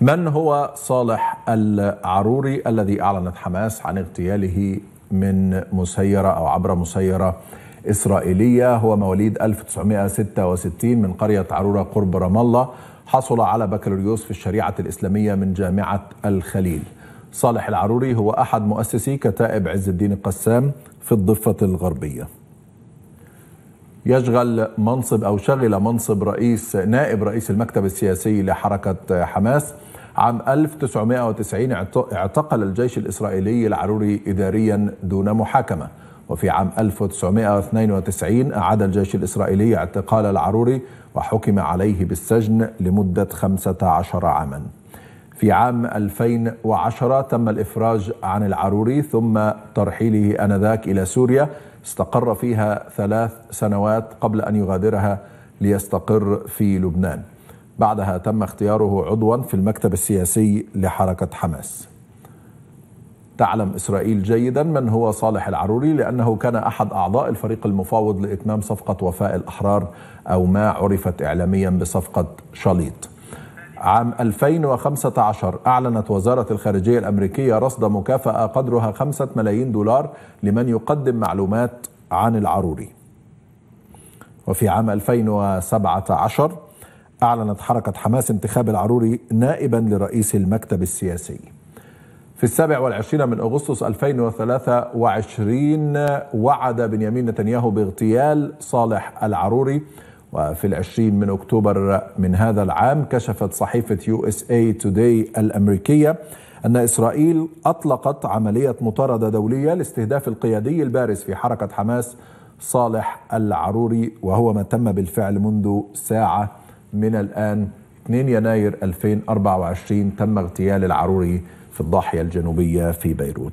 من هو صالح العروري الذي أعلنت حماس عن اغتياله من مسيرة أو عبر مسيرة إسرائيلية هو مواليد 1966 من قرية عرورة قرب رام الله حصل على بكالوريوس في الشريعة الإسلامية من جامعة الخليل صالح العروري هو أحد مؤسسي كتائب عز الدين القسام في الضفة الغربية يشغل منصب أو شغل منصب رئيس نائب رئيس المكتب السياسي لحركة حماس عام 1990 اعتقل الجيش الإسرائيلي العروري إداريا دون محاكمة وفي عام 1992 أعاد الجيش الإسرائيلي اعتقال العروري وحكم عليه بالسجن لمدة 15 عاما في عام 2010 تم الإفراج عن العروري ثم ترحيله أنذاك إلى سوريا استقر فيها ثلاث سنوات قبل أن يغادرها ليستقر في لبنان بعدها تم اختياره عضوا في المكتب السياسي لحركة حماس تعلم إسرائيل جيدا من هو صالح العروري لأنه كان أحد أعضاء الفريق المفاوض لإتمام صفقة وفاء الأحرار أو ما عرفت إعلاميا بصفقة شليط عام 2015 أعلنت وزارة الخارجية الأمريكية رصد مكافأة قدرها 5 ملايين دولار لمن يقدم معلومات عن العروري وفي عام 2017 أعلنت حركة حماس انتخاب العروري نائبا لرئيس المكتب السياسي في السابع والعشرين من أغسطس 2023 وعد بنيامين نتنياهو باغتيال صالح العروري وفي العشرين من أكتوبر من هذا العام كشفت صحيفة USA إيه Today الأمريكية أن إسرائيل أطلقت عملية مطاردة دولية لاستهداف القيادي البارز في حركة حماس صالح العروري وهو ما تم بالفعل منذ ساعة من الآن 2 يناير 2024 تم اغتيال العروري في الضاحية الجنوبية في بيروت